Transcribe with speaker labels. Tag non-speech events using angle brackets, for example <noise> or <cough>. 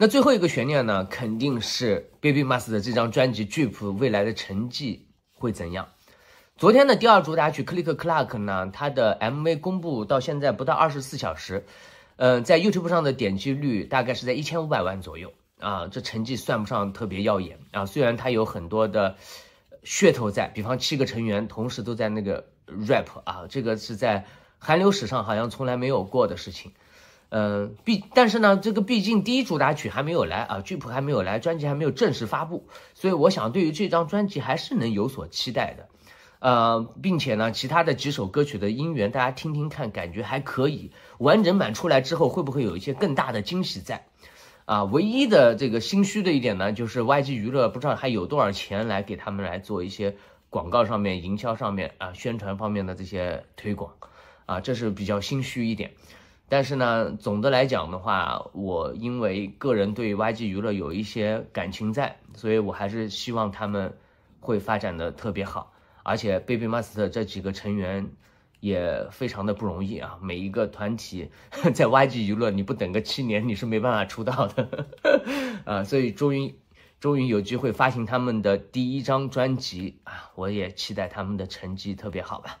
Speaker 1: 那最后一个悬念呢，肯定是 Baby Mask 的这张专辑《Jep》未来的成绩会怎样？昨天的第二打曲《Click c l a c k 呢，它的 MV 公布到现在不到二十四小时，嗯，在 YouTube 上的点击率大概是在一千五百万左右啊，这成绩算不上特别耀眼啊。虽然它有很多的噱头在，比方七个成员同时都在那个 rap 啊，这个是在韩流史上好像从来没有过的事情。嗯，毕但是呢，这个毕竟第一主打曲还没有来啊，剧谱还没有来，专辑还没有正式发布，所以我想对于这张专辑还是能有所期待的，呃，并且呢，其他的几首歌曲的音源大家听听看，感觉还可以。完整版出来之后，会不会有一些更大的惊喜在？啊，唯一的这个心虚的一点呢，就是 YG 娱乐不知道还有多少钱来给他们来做一些广告上面、营销上面啊、宣传方面的这些推广，啊，这是比较心虚一点。但是呢，总的来讲的话，我因为个人对 YG 娱乐有一些感情在，所以我还是希望他们会发展的特别好。而且 Baby Master 这几个成员也非常的不容易啊，每一个团体 <laughs> 在 YG 娱乐，你不等个七年你是没办法出道的 <laughs> 啊，所以终于终于有机会发行他们的第一张专辑啊，我也期待他们的成绩特别好吧。